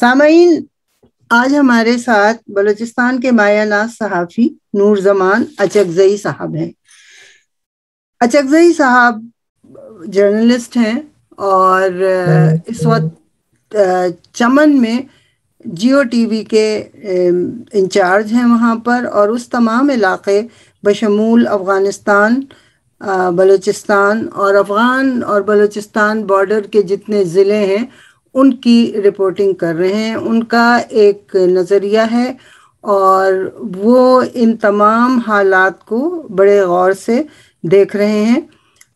सामीन आज हमारे साथ बलूचिस्तान के मायानाज सहाफ़ी नूर जमान अचकजई साहब हैं अचकजई साहब जर्नलिस्ट हैं और हम्म। इस वक्त चमन में जियो टीवी के इंचार्ज हैं वहाँ पर और उस तमाम इलाके बशमूल अफ़गानिस्तान बलूचिस्तान और अफ़गान और बलूचिस्तान बॉर्डर के जितने ज़िले हैं उनकी रिपोर्टिंग कर रहे हैं उनका एक नज़रिया है और वो इन तमाम हालात को बड़े गौर से देख रहे हैं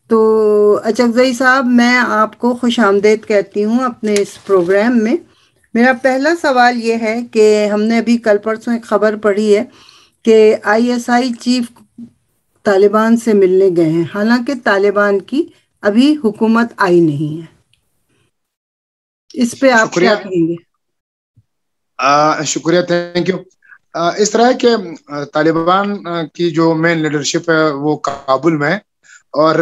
तो अचकजई साहब मैं आपको खुश आमदेद कहती हूँ अपने इस प्रोग्राम में मेरा पहला सवाल ये है कि हमने अभी कल परसों एक खबर पढ़ी है कि आईएसआई चीफ तालिबान से मिलने गए हैं हालांकि तालिबान की अभी हुकूमत आई नहीं है इस पे आप क्या कहेंगे शुक्रिया थैंक यू इस तरह है कि तालिबान की जो मेन लीडरशिप है वो काबुल में और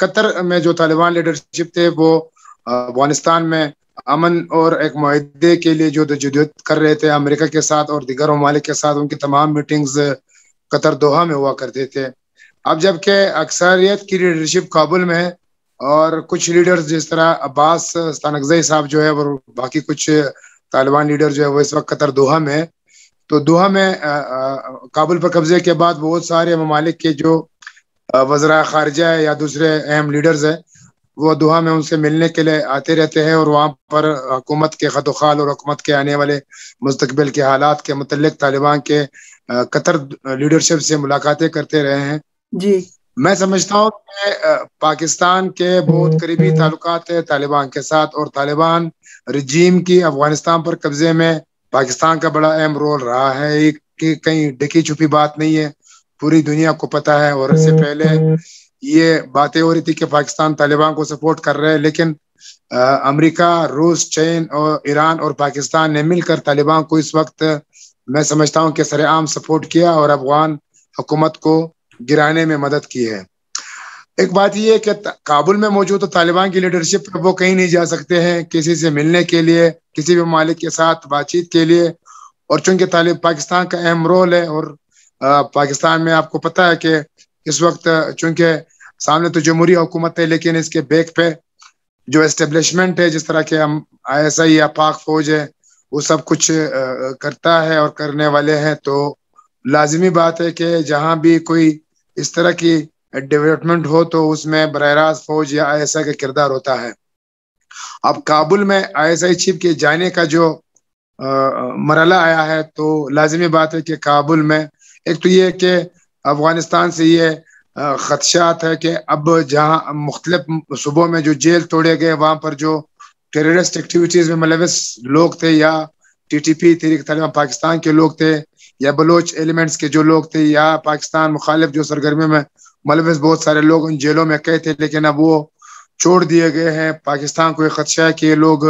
कतर में जो तालिबान लीडरशिप थे वो अफगानिस्तान में अमन और एक माहे के लिए जो जदत कर रहे थे अमेरिका के साथ और दिगर ममालिक के साथ उनकी तमाम मीटिंग्स कतर दोहा में हुआ करते थे अब जबकि अक्सरियत की लीडरशिप काबुल में है और कुछ लीडर्स जिस तरह अब्बास तानकजई साहब जो है और बाकी कुछ तालिबान लीडर जो है वो इस वक्त कतर दोहा में है तो दोहा में काबुल पर कब्जे के बाद बहुत सारे ममालिक के जो वजरा खारजा है या दूसरे अहम लीडर्स हैं वो दोहा में उनसे मिलने के लिए आते रहते हैं और वहाँ पर हुकूमत के खत खाल और हुकूमत के आने वाले मुस्तबिल के हालात के मतलब तालिबान के कतर लीडरशिप से मुलाकातें करते रहे हैं जी मैं समझता हूँ कि पाकिस्तान के बहुत हम्म, करीबी हम्म। ताल्लुक है तालिबान के साथ और तालिबान रजीम की अफगानिस्तान पर कब्जे में पाकिस्तान का बड़ा अहम रोल रहा है कि कहीं डकी छुपी बात नहीं है पूरी दुनिया को पता है और इससे हम्म, पहले ये बातें हो रही थी कि पाकिस्तान तालिबान को सपोर्ट कर रहे हैं लेकिन अमेरिका रूस चीन और ईरान और पाकिस्तान ने मिलकर तालिबान को इस वक्त मैं समझता हूँ कि सरेआम सपोर्ट किया और अफगान हुकूमत को गिराने में मदद की है एक बात यह है कि काबुल में मौजूद तो तालिबान की लीडरशिप पर वो कहीं नहीं जा सकते हैं किसी से मिलने के लिए किसी भी मालिक के साथ बातचीत के लिए और चूंकि तालिब पाकिस्तान का अहम रोल है और आ, पाकिस्तान में आपको पता है कि इस वक्त चूंकि सामने तो जमहूरी हुकूमत है लेकिन इसके बेक पे जो एस्टेब्लिशमेंट है जिस तरह के हम आई एस आई या पाक फौज है वो सब कुछ करता है और करने वाले हैं तो लाजमी बात है कि जहाँ भी कोई इस तरह की डेवलपमेंट हो तो उसमें बर रास्त फौज या आई का किरदार होता है अब काबुल में आई चीफ के जाने का जो मरला आया है तो लाजमी बात है कि काबुल में एक तो ये कि अफगानिस्तान से ये खदशात है कि अब जहाँ मुख्तलिफ सूबों में जो जेल तोड़े गए वहाँ पर जो टेररिस्ट एक्टिविटीज़ में मुलविस लोग थे या टी टी पी तहरीक पाकिस्तान के लोग थे या बलोच एलिमेंट्स के जो लोग थे या पाकिस्तान मुखालिफ जो सरगर्मियों में मलबिस बहुत सारे लोग उन जेलों में कहे थे लेकिन अब वो छोड़ दिए गए हैं पाकिस्तान को ये खदशा है कि ये लोग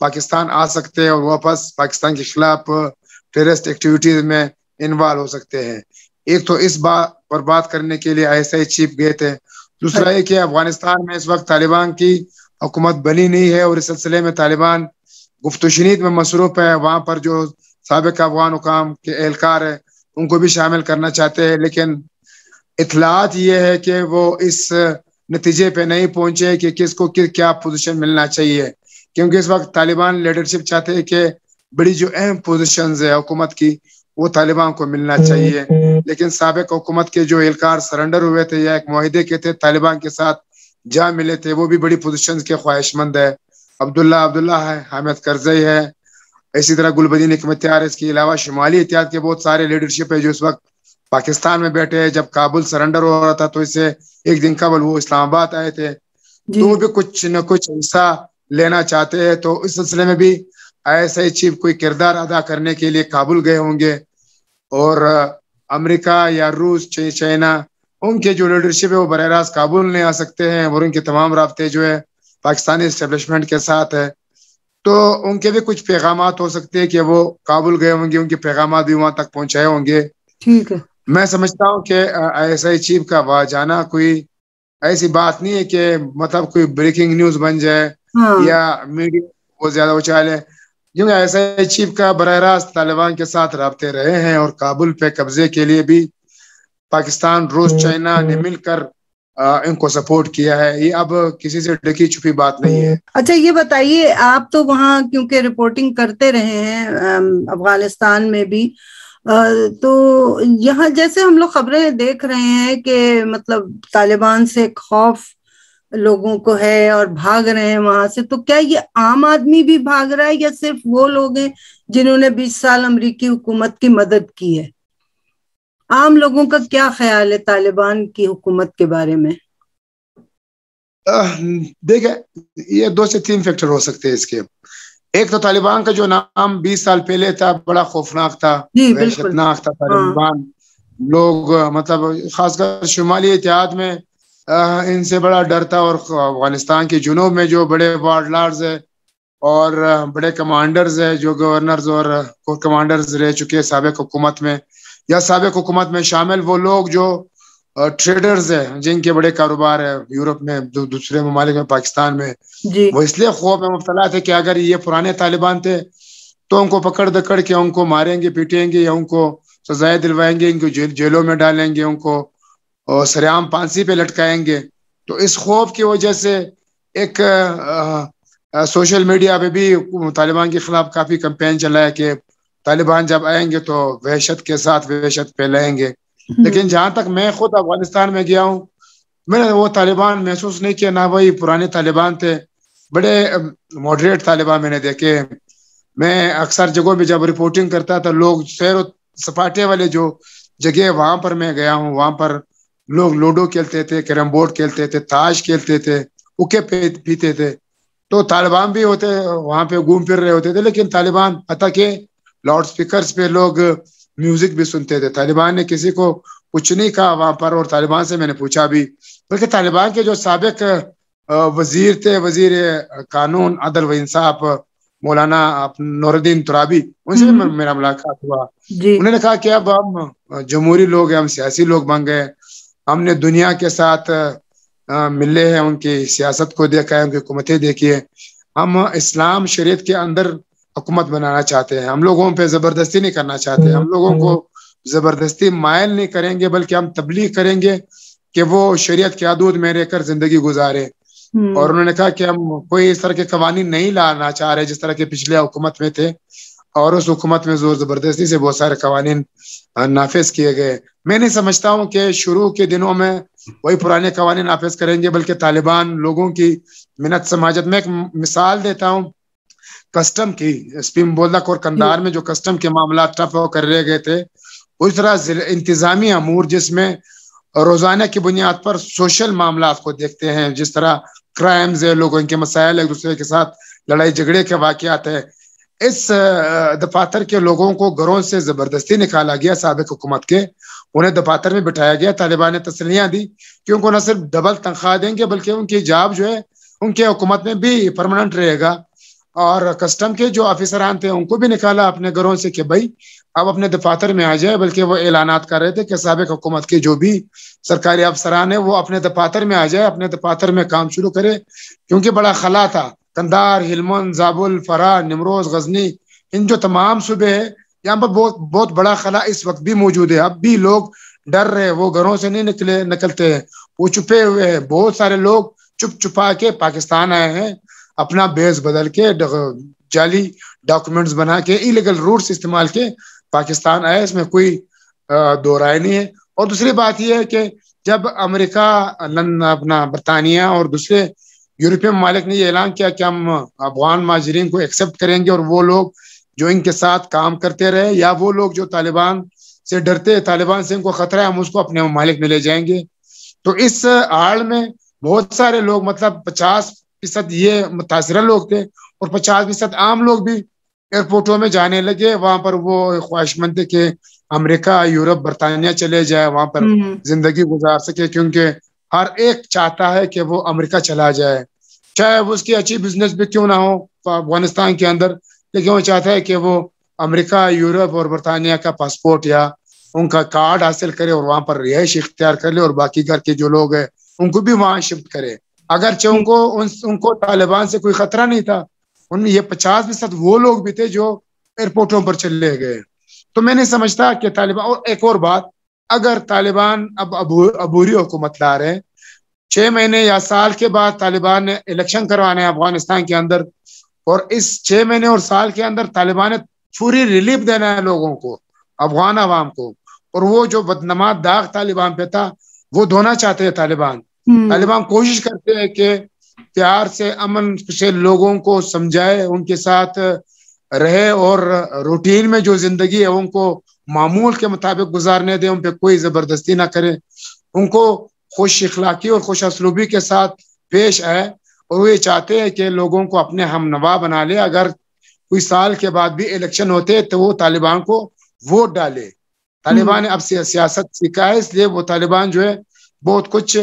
पाकिस्तान आ सकते हैं और वापस पाकिस्तान के खिलाफ टेरिस्ट एक्टिविटीज में इन्वॉल्व हो सकते हैं एक तो इस बात पर बात करने के लिए आई चीफ गए थे दूसरा ये कि अफगानिस्तान में इस वक्त तालिबान की हुकूमत बनी नहीं है और इस सिलसिले में तालिबान गुफ्तुशनीत में मसरूफ है वहां पर जो सबक अफगान हुकाम के एहलकार है उनको भी शामिल करना चाहते हैं लेकिन इतलात ये है कि वो इस नतीजे पे नहीं पहुंचे कि किसको कि क्या पोजीशन मिलना चाहिए क्योंकि इस वक्त तालिबान लीडरशिप चाहते हैं कि बड़ी जो अहम पोजिशन है हुकूमत की वो तालिबान को मिलना चाहिए लेकिन सबक हुकूमत के जो एहलकार सरेंडर हुए थे या एक माहे के थे तालिबान के साथ जा मिले थे वो भी बड़ी पोजिशन के ख्वाहिशमंद है अब्दुल्ला अब्दुल्ला है हामिद करजई है इसी तरह गुलबदीन हमत्यार इसके अलावा शुमाली एहतियात के बहुत सारे लीडरशिप है जो इस वक्त पाकिस्तान में बैठे है जब काबुल सरेंडर हो रहा था तो इसे एक दिन कबल वो इस्लामाबाद आए थे तो वो भी कुछ न कुछ हिस्सा लेना चाहते हैं तो इस सिलसिले में भी ऐसे चीफ कोई किरदार अदा करने के लिए काबुल गए होंगे और अमेरिका या रूस चाइना उनके जो लीडरशिप है वो बर रास्त काबुल नहीं आ सकते हैं और उनके तमाम रबते जो है पाकिस्तानी इस्टेब्लिशमेंट के साथ है तो उनके भी कुछ पैगाम हो सकते हैं कि वो काबुल गए होंगे उनके पैगाम भी वहां तक पहुंचाए होंगे ठीक है मैं समझता हूँ कि आई चीफ का वहां जाना कोई ऐसी बात नहीं है कि मतलब कोई ब्रेकिंग न्यूज बन जाए हाँ। या मीडिया बहुत ज्यादा उछाले क्योंकि आई चीफ का बर रास्त तालिबान के साथ रबते रहे हैं और काबुल पे कब्जे के लिए भी पाकिस्तान रूस चाइना ने मिलकर इनको सपोर्ट किया है ये अब किसी से डकी छुपी बात नहीं है अच्छा ये बताइए आप तो वहाँ क्योंकि रिपोर्टिंग करते रहे हैं अफगानिस्तान में भी तो यहाँ जैसे हम लोग खबरें देख रहे हैं कि मतलब तालिबान से खौफ लोगों को है और भाग रहे हैं वहां से तो क्या ये आम आदमी भी भाग रहा है या सिर्फ वो लोग हैं जिन्होंने 20 साल अमरीकी हुकूमत की मदद की है आम लोगों का क्या ख्याल है तालिबान की हुकूमत के बारे में देखे ये दो से तीन फैक्टर हो सकते हैं इसके एक तो तालिबान का जो नाम 20 साल पहले था बड़ा खौफनाक था दहशतनाक था हाँ। तालिबान हाँ। लोग मतलब खासकर शुमाली इतिहाद में इनसे बड़ा डर था और अफगानिस्तान के जुनूब में जो बड़े वार्डलार्स है और बड़े कमांडर्स है जो गवर्नर्स और कमांडर्स रह चुके हैं सबक हुकूमत में या सबक हुकूमत में शामिल वो लोग जो ट्रेडर्स हैं जिनके बड़े कारोबार है यूरोप में दूसरे ममालिक में पाकिस्तान में वो इसलिए खौफ में मुबतला थे कि अगर ये पुराने तालिबान थे तो उनको पकड़ दकड़ के उनको मारेंगे पीटेंगे या उनको सजाएं दिलवाएंगे इनको जेल जेलों में डालेंगे उनको और सरेआम पांसी पे लटकाएंगे तो इस खौफ की वजह से एक आ, आ, सोशल मीडिया पे भी तालिबान के खिलाफ काफ़ी कंपेन चला है कि तालिबान जब आएंगे तो वहशत के साथ वहशत फैलाएंगे हम्म। लेकिन जहां तक मैं खुद अफगानिस्तान में गया हूँ मैंने वो तालिबान महसूस नहीं किया ना वही पुराने तालिबान थे बड़े मॉडरेट तालिबान मैंने देखे मैं अक्सर जगहों में जब रिपोर्टिंग करता था लोग सैर सपाटे वाले जो जगह वहां पर मैं गया हूँ वहां पर लोग लूडो खेलते थे कैरम बोर्ड खेलते थे ताश खेलते थे उके पीते थे तो तालिबान भी होते वहां पे घूम फिर रहे होते थे लेकिन तालिबान अतः के लाउड स्पीकर पे लोग म्यूजिक भी सुनते थे तालिबान ने किसी को कुछ नहीं कहा वहां पर और तालिबान से मैंने पूछा भी बल्कि तालिबान के जो सबक वजीर थे वजीर कानून अदल व इंसाफ मौलाना नौरुद्दीन तुराबी उनसे भी हम्म। मेरा मुलाकात हुआ उन्होंने कहा कि अब हम जमहूरी लोग हैं हम सियासी लोग बन गए हमने दुनिया के साथ मिले हैं उनकी सियासत को देखा है उनकी हुकूमतें देखी है हम इस्लाम शरीयत के अंदर हुकूमत बनाना चाहते हैं हम लोगों पे जबरदस्ती नहीं करना चाहते हम लोगों को जबरदस्ती मायल नहीं करेंगे बल्कि हम तबलीग करेंगे कि वो शरीयत के आदूद में रहकर जिंदगी गुजारे हम्म। और उन्होंने कहा कि हम कोई इस तरह के कवानी नहीं लाना चाह रहे जिस तरह के पिछले हुकूमत में थे और उस हुकूमत में जोर जबरदस्ती से बहुत सारे कवानी नाफिज किए गए मैं नहीं समझता हूँ कि शुरू के दिनों में वही पुराने कवानी नाफिज करेंगे बल्कि तालिबान लोगों की मिनत समाजत में एक मिसाल देता हूँ कस्टम की एसपी और कंधार में जो कस्टम के मामला टफ कर रहे गए थे उस तरह इंतजामी अमूर जिसमें रोजाना की बुनियाद पर सोशल मामला को देखते हैं जिस तरह क्राइम्स है लोगों के मसायल एक दूसरे के साथ लड़ाई झगड़े के वाकत है इस दफातर के लोगों को घरों से जबरदस्ती निकाला गया सबक हुकूमत के उन्हें दफातर में बिठाया गया तालिबान ने तसलियां दी कि उनको न सिर्फ डबल तनख्वाह देंगे बल्कि उनकी जाब जो है उनके हुकूमत में भी परमानेंट रहेगा और कस्टम के जो अफिसरान थे उनको भी निकाला अपने घरों से कि भाई अब अपने दफातर में आ जाए बल्कि वो ऐलान कर रहे थे कि सबक हुकूमत के जो भी सरकारी अफसरान है वो अपने दफातर में आ जाए अपने दफातर में काम शुरू करे क्योंकि बड़ा खला था कंदार हिलमन जाबुल फरा निमरोज गजनी इन जो तमाम सूबे हैं यहाँ पर बहुत बहुत बड़ा खला इस वक्त भी मौजूद है अब भी लोग डर रहे वो घरों से नहीं निकले निकलते हैं वो छुपे हुए हैं बहुत सारे लोग चुप छुपा के पाकिस्तान आए हैं अपना बेस बदल के जाली डॉक्यूमेंट्स बना के इलीगल रूट्स इस्तेमाल के पाकिस्तान आया इसमें कोई दो राय नहीं है और दूसरी बात यह है कि जब अमेरिका अपना बरतानिया और दूसरे यूरोपियन मालिक ने ये ऐलान किया कि हम अफगान माजरीन को एक्सेप्ट करेंगे और वो लोग जो इनके साथ काम करते रहे या वो लोग जो तालिबान से डरते तालिबान से इनको खतरा है हम उसको अपने मालिक में ले जाएंगे तो इस आड़ में बहुत सारे लोग मतलब पचास फीसद ये मुतासर लोग थे और पचास फीसद आम लोग भी एयरपोर्टों में जाने लगे वहां पर वो ख्वाहिशमंद थे कि अमेरिका यूरोप बरतानिया चले जाए वहां पर हम्म। जिंदगी गुजार सके क्योंकि हर एक चाहता है कि वो अमेरिका चला जाए चाहे वो उसकी अच्छी बिजनेस भी क्यों ना हो अफगानिस्तान के अंदर लेकिन वो चाहता है कि वो अमेरिका यूरोप और बरतानिया का पासपोर्ट या उनका कार्ड हासिल करे और वहां पर रिहाइश इख्तियार कर ले और बाकी घर के जो लोग हैं उनको भी वहां शिफ्ट करे अगर उनको उन, उनको तालिबान से कोई खतरा नहीं था उनमें ये पचास फीसद वो लोग भी थे जो एयरपोर्टों पर चले गए तो मैंने समझता कि तालिबान और एक और बात अगर तालिबान अब अबूरी हुकूमत ला रहे हैं छह महीने या साल के बाद तालिबान ने इलेक्शन करवाने अफगानिस्तान के अंदर और इस छह महीने और साल के अंदर तालिबान ने पूरी रिलीफ देना है लोगों को अफगान आवाम को और वो जो बदनमा दाग तालिबान पे था वो धोना चाहते हैं तालिबान तालिबान हम्म। कोशिश करते हैं कि प्यार से अमन से लोगों को समझाए उनके साथ रहे और रूटीन में जो जिंदगी है उनको मामूल के मुताबिक गुजारने दें उन पर कोई जबरदस्ती ना करें उनको खुश इखलाकी और खुश असलूबी के साथ पेश आए और वो ये चाहते हैं कि लोगों को अपने हम नवा बना ले अगर कोई साल के बाद भी इलेक्शन होते तो वो तालिबान को वोट डाले तालिबान हम्म। ने अब से सियासत सीखा है इसलिए वो तालिबान जो है बहुत कुछ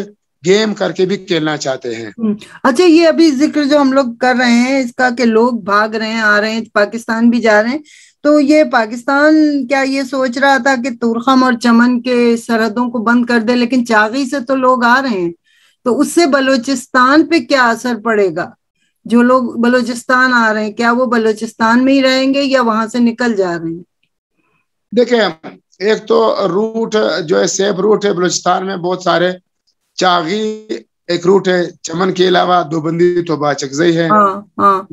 गेम करके भी खेलना चाहते हैं हम्म। अच्छा ये अभी जिक्र जो हम लोग कर रहे हैं इसका कि लोग भाग रहे हैं आ रहे हैं पाकिस्तान भी जा रहे हैं तो ये पाकिस्तान क्या ये सोच रहा था कि तुरखम और चमन के सरहदों को बंद कर दे लेकिन चागी से तो लोग आ रहे हैं तो उससे बलोचिस्तान पे क्या असर पड़ेगा जो लोग बलोचिस्तान आ रहे हैं क्या वो बलोचिस्तान में ही रहेंगे या वहां से निकल जा रहे हैं देखिये एक तो रूट जो है सेफ रूट है बलोचिस्तान में बहुत सारे चागी एक रूट है चमन के अलावा दो बंदी तो बाचकजई है हाँ, हाँ।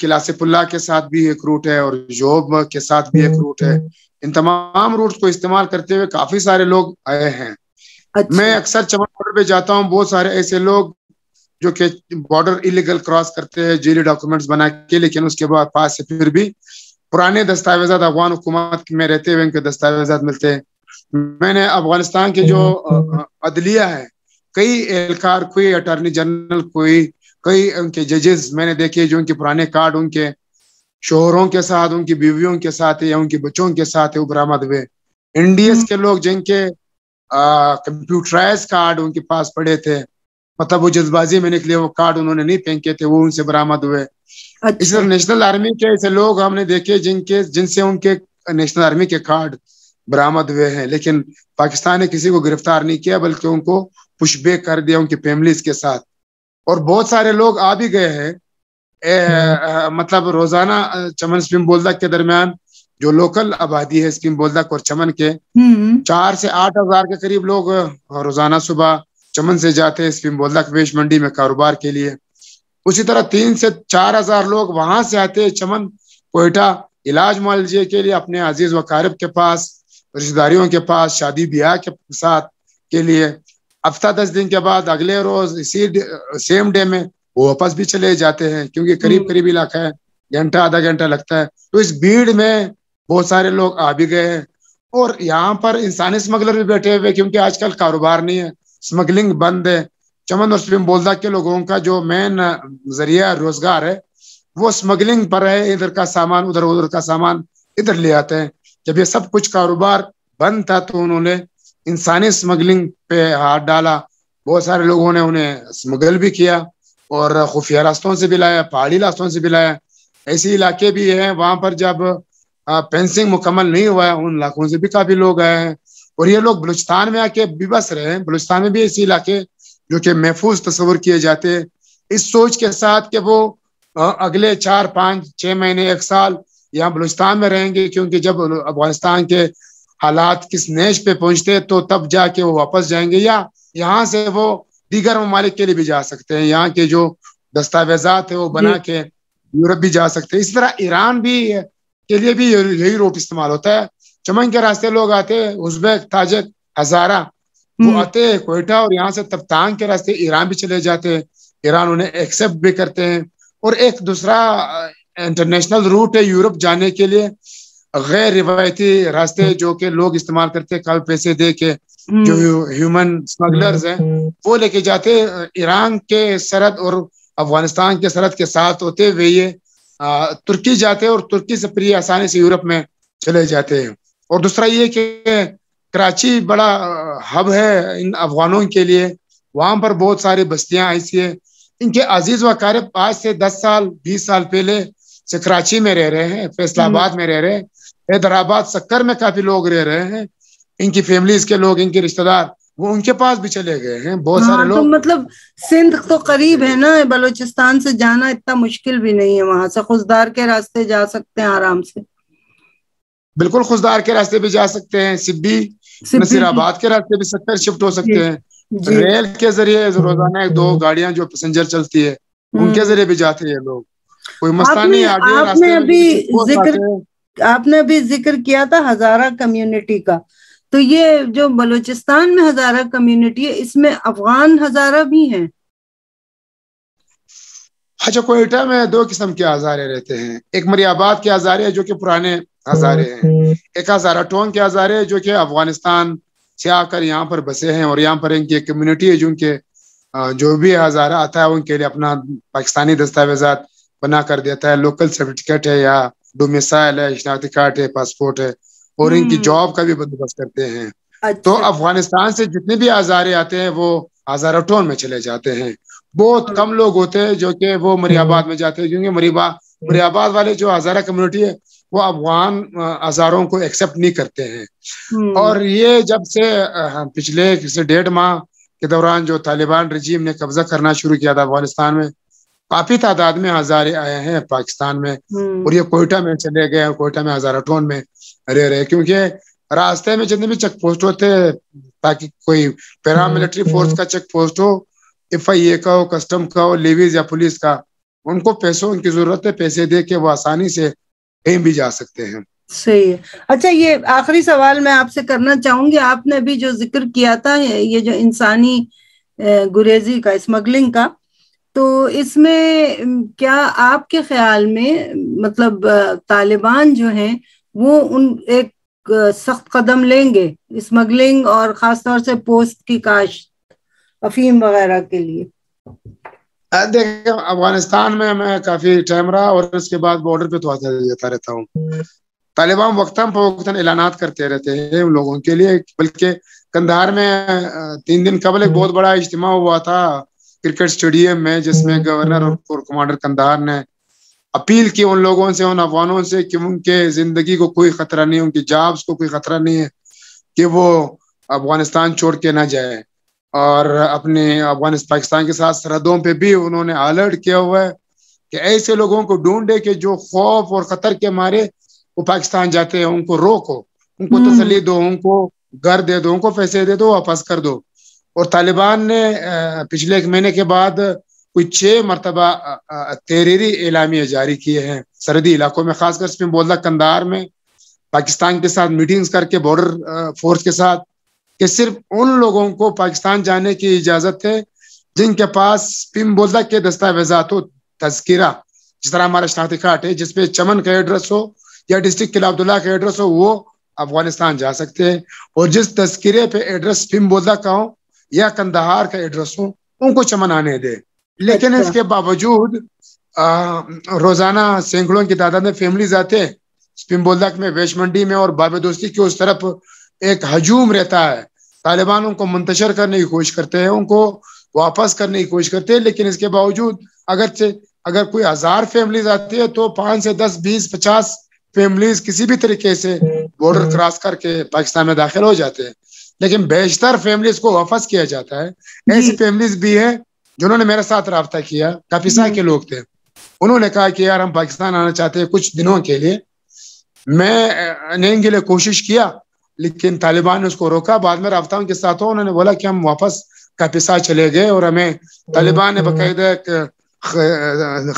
किला पुल्ला के साथ भी एक रूट है और जोब के साथ भी एक हम्म, रूट है हम्म। इन तमाम रूट को इस्तेमाल करते हुए काफी सारे लोग आए हैं अच्छा। मैं अक्सर चमन बॉर्डर पे जाता हूँ बहुत सारे ऐसे लोग जो कि बॉर्डर इलीगल क्रॉस करते हैं जेली डॉक्यूमेंट्स बना के लेकिन उसके बाद पास से फिर भी पुराने दस्तावेजा अफगान हुकूमत में रहते हुए उनके दस्तावेजा मिलते हैं मैंने अफगानिस्तान के जो हम्म। अदलिया है कई एहलकार कोई अटॉर्नी जनरल कोई कई उनके जजेस मैंने देखे जो उनके पुराने कार्ड उनके शोहरों के साथ उनकी बीवियों के साथ या उनके बच्चों के साथ है बरामद हुए एनडीएस हम्म। के लोग जिनके कंप्यूटराइज कार्ड उनके पास पड़े थे मतलब वो जज्बाजी में निकले वो कार्ड उन्होंने नहीं फेंके थे वो उनसे बरामद हुए अच्छा। इस नेशनल आर्मी के ऐसे लोग हमने देखे जिनके जिनसे उनके नेशनल आर्मी के कार्ड बरामद हुए हैं लेकिन पाकिस्तान ने किसी को गिरफ्तार नहीं किया बल्कि उनको पुशबैक कर दिया उनकी फैमिलीज के साथ और बहुत सारे लोग आ भी गए हैं हम्म। मतलब रोजाना चमन स्पिम बोलदा के दरमियान जो लोकल आबादी है स्किम बोलदा और चमन के हम्म। चार से आठ हजार के करीब लोग रोजाना सुबह चमन से जाते हैं स्पिम बोलदा वेश मंडी में कारोबार के लिए उसी तरह तीन से चार हजार लोग वहां से आते हैं चमन कोयटा इलाज मुआलजे के लिए अपने अजीज व कारब के पास रिश्तेदारियों के पास शादी ब्याह के साथ के लिए हफ्ता दस दिन के बाद अगले रोज इसी सेम डे में वो वापस भी चले जाते हैं क्योंकि करीब हम्म। करीब इलाका है घंटा आधा घंटा लगता है तो इस भीड़ में बहुत सारे लोग आ भी गए हैं और यहाँ पर इंसानी स्मगलर भी बैठे हुए क्योंकि आजकल कारोबार नहीं है स्मगलिंग बंद है चमन और सुप्रीम बोलदा के लोगों का जो मेन जरिया रोजगार है वो स्मगलिंग पर है इधर का सामान उधर उधर का सामान इधर ले आते हैं जब ये सब कुछ कारोबार बंद था तो उन्होंने इंसानी स्मगलिंग पे हाथ डाला बहुत सारे लोगों ने उन्हें स्मगल भी किया और खुफिया रास्तों से भी लाया पहाड़ी रास्तों से भी लाया ऐसे इलाके भी हैं वहां पर जब फेंसिंग मुकम्मल नहीं हुआ है उन इलाकों से भी काफ़ी लोग आए हैं और ये लोग बलुचिस्तान में आके भी बस रहे हैं बलूचस्तान में भी ऐसे इलाके जो कि महफूज तस्वर किए जाते हैं इस सोच के साथ कि वो अगले चार पाँच छः महीने एक साल यहाँ बलूचिस्तान में रहेंगे क्योंकि जब अफगानिस्तान के हालात किस नेश पे पहुंचते तो तब जाके वो वापस जाएंगे या यहाँ से वो दीगर ममालिक के लिए भी जा सकते हैं यहाँ के जो दस्तावेजात है वो बना के यूरोप भी जा सकते हैं इस तरह ईरान भी के लिए भी यही रूट इस्तेमाल होता है चमन के रास्ते लोग आते हैं उज्बेक ताजक हजारा वो हम्म। आते हैं कोयटा और यहाँ से तप्तान के रास्ते ईरान भी चले जाते हैं ईरान उन्हें एक्सेप्ट भी करते हैं और एक दूसरा इंटरनेशनल रूट है यूरोप जाने के लिए गैर रिवायती रास्ते हम्म। जो कि लोग इस्तेमाल करते हैं काफी पैसे दे के हम्म। जो ह्यूमन स्मगलर्स हैं हम्म। वो लेके जाते ईरान के सरहद और अफगानिस्तान के सरहद के साथ होते हुए ये तुर्की जाते हैं और तुर्की से प्रिय आसानी से यूरोप में चले जाते हैं और दूसरा ये कि कराची बड़ा हब है इन अफगानों के लिए वहां पर बहुत सारी बस्तियां ऐसी है इनके अजीज व कार्य आज से दस साल बीस साल पहले से कराची में रह रहे हैं फैसलाबाद में रह रहे हैं हैदराबाद सक्कर में काफी लोग रह रहे हैं इनकी फैमिलीज के लोग इनके रिश्तेदार वो उनके पास भी चले गए हैं बहुत सारे हाँ, तो लोग तो मतलब सिंध तो करीब है ना बलोचिस्तान से जाना इतना मुश्किल भी नहीं है वहां से खुशदार के रास्ते जा सकते हैं आराम से बिल्कुल खुशदार के रास्ते भी जा सकते हैं सिब्बी नसीराबाद के रास्ते भी सत्तर शिफ्ट हो सकते हैं रेल के जरिए रोजाना एक दो हम्म। गाड़ियां जो पैसेंजर चलती है हम्म। उनके जरिए भी जाते हैं लोग कोई मसला नहीं आपने अभी जिक्र आपने अभी जिक्र किया था हजारा कम्युनिटी का तो ये जो बलूचिस्तान में हजारा कम्युनिटी है इसमें अफगान हजारा भी हैं अच्छा कोयटा में दो किस्म के हजारे रहते हैं एक मरियाबाद के हजारे हैं जो कि पुराने हजारे हैं हम्म। एक हजारा टोंग के हजारे हैं जो कि अफगानिस्तान से आकर यहाँ पर बसे हैं और यहाँ पर इनकी कम्युनिटी है जिनके जो भी हजारा आता है उनके लिए अपना पाकिस्तानी दस्तावेजात बना कर देता है लोकल सर्टिफिकेट है या डोमिसाइल है शनाख्ती कार्ड है पासपोर्ट है और इनकी जॉब हम्म। का भी बंदोबस्त करते हैं तो अच्छा। तो अफगानिस्तान से जितने भी आजारे आते हैं वो टोन में चले जाते हैं बहुत हाँ। कम लोग होते हैं जो कि वो मरियाबाद में जाते हैं क्योंकि मरीबा मरियाबाद हम्म। वाले जो हजारा कम्युनिटी है वो अफगान हजारों को एक्सेप्ट नहीं करते हैं हम्म। और ये जब से पिछले से डेढ़ माह के दौरान जो तालिबान रजीम ने कब्जा करना शुरू किया था अफगानिस्तान में काफी तादाद में हजारे आए हैं पाकिस्तान में हम्म। और ये कोयटा में चले गए कोयटा में हजारा टोन में रह रहे क्योंकि रास्ते में जितने भी चेक पोस्ट होते हैं ताकि कोई पैरामिलिट्री हम्म। फोर्स का चेक पोस्ट हो एफ आई ए का हो कस्टम का हो लेवीज या पुलिस का उनको पैसों की जरूरत है पैसे दे के वो आसानी से कहीं भी जा सकते हैं सही है अच्छा ये आखिरी सवाल मैं आपसे करना चाहूंगी आपने भी जो जिक्र किया था ये जो इंसानी गुरेजी का स्मगलिंग का तो इसमें क्या आपके ख्याल में मतलब तालिबान जो हैं वो उन एक सख्त कदम लेंगे स्मगलिंग और खासतौर से पोस्ट की काश्त अफीम वगैरह के लिए देखिए अफगानिस्तान में मैं काफी टाइम रहा और उसके बाद बॉर्डर पे तो आता जाता रहता हूँ तालिबान वक्तन फवक्तन ऐलान करते रहते हैं उन लोगों के लिए बल्कि कंधार में तीन दिन कबल एक बहुत बड़ा इज्तिमा हुआ था क्रिकेट स्टेडियम में जिसमें हम्म, गवर्नर हम्म। और कमांडर कंदार ने अपील की उन लोगों से उन अफवानों से कि उनके जिंदगी को कोई खतरा नहीं उनकी जॉब्स को कोई खतरा नहीं है कि वो अफगानिस्तान छोड़ के ना जाए और अपने अफगानिस्तान पाकिस्तान के साथ सरहदों पे भी उन्होंने अलर्ट किया हुआ है कि ऐसे लोगों को ढूंढे कि जो खौफ और खतर के मारे वो पाकिस्तान जाते हैं उनको रोको उनको हम्म। तसली दो उनको घर दे दो उनको पैसे दे दो वापस कर दो और तालिबान ने पिछले एक महीने के बाद कोई छः मरतबा तहरीरी एलामिया जारी किए हैं सरहदी इलाकों में खासकर इसमें बोलदा कंदार में पाकिस्तान के साथ मीटिंग्स करके बॉर्डर फोर्स के साथ कि सिर्फ उन लोगों को पाकिस्तान जाने की इजाज़त है जिनके पास पिम बोलता के दस्तावेजात हो तस्करा जिस तरह हमारा शनाख्ती कार्ड है जिसपे चमन का एड्रेस हो या डिस्ट्रिक्ट अब्दुल्ला का एड्रेस हो वो अफगानिस्तान जा सकते हैं और जिस तस्करे पे एड्रेस पिम बोलता का हो या कंदहार का एड्रेस हो उनको चमन आने दे लेकिन अच्छा। इसके बावजूद रोजाना सैकड़ों की तादाद में फैमिली आते हैं पिम्बोलक में वेश मंडी में और बाबे दोस्ती की उस तरफ एक हजूम रहता है तालिबान उनको मुंतशर करने की कोशिश करते हैं उनको वापस करने की कोशिश करते हैं लेकिन इसके बावजूद अगर से अगर कोई हजार फैमिलीज आती है तो पांच से दस बीस पचास फैमिलीज किसी भी तरीके से हम्म। बॉर्डर क्रॉस करके पाकिस्तान में दाखिल हो जाते हैं लेकिन बेशतर फैमिलीज को वापस किया जाता है ऐसी फैमिलीज भी है जिन्होंने मेरे साथ रहा किया काफी सारे के लोग थे उन्होंने कहा कि यार हम पाकिस्तान आना चाहते हैं कुछ दिनों के लिए मैं के लिए कोशिश किया लेकिन तालिबान ने उसको रोका बाद में रबता के साथ हो उन्होंने बोला कि हम वापस कापिसा चले गए और हमें तालिबान ने बाकायदा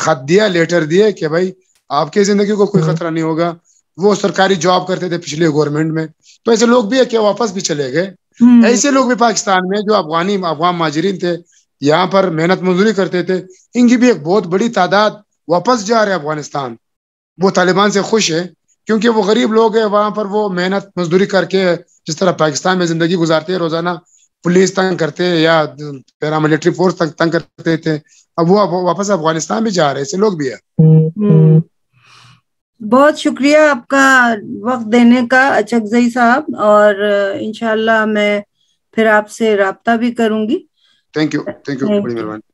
खत दिया लेटर दिए कि भाई आपकी जिंदगी को कोई हम्म। खतरा नहीं होगा वो सरकारी जॉब करते थे पिछले गवर्नमेंट में तो ऐसे लोग भी है क्या वापस भी चले गए हम्म। ऐसे लोग भी पाकिस्तान में जो अफगानी अफगान माजरीन थे यहाँ पर मेहनत मजदूरी करते थे इनकी भी एक बहुत बड़ी तादाद वापस जा रहे अफगानिस्तान वो तालिबान से खुश है क्योंकि वो गरीब लोग है वहां पर वो मेहनत मजदूरी करके जिस तरह पाकिस्तान में जिंदगी गुजारते हैं रोजाना पुलिस तंग करते या पैरा मिलिट्री फोर्स तंग करते थे अब वो वापस अफगानिस्तान भी जा रहे ऐसे लोग भी है हम्म। बहुत शुक्रिया आपका वक्त देने का अचकजई साहब और इनशाला मैं फिर आपसे रहा भी करूंगी थैंक यू थैंक यू बड़ी मेहरबानी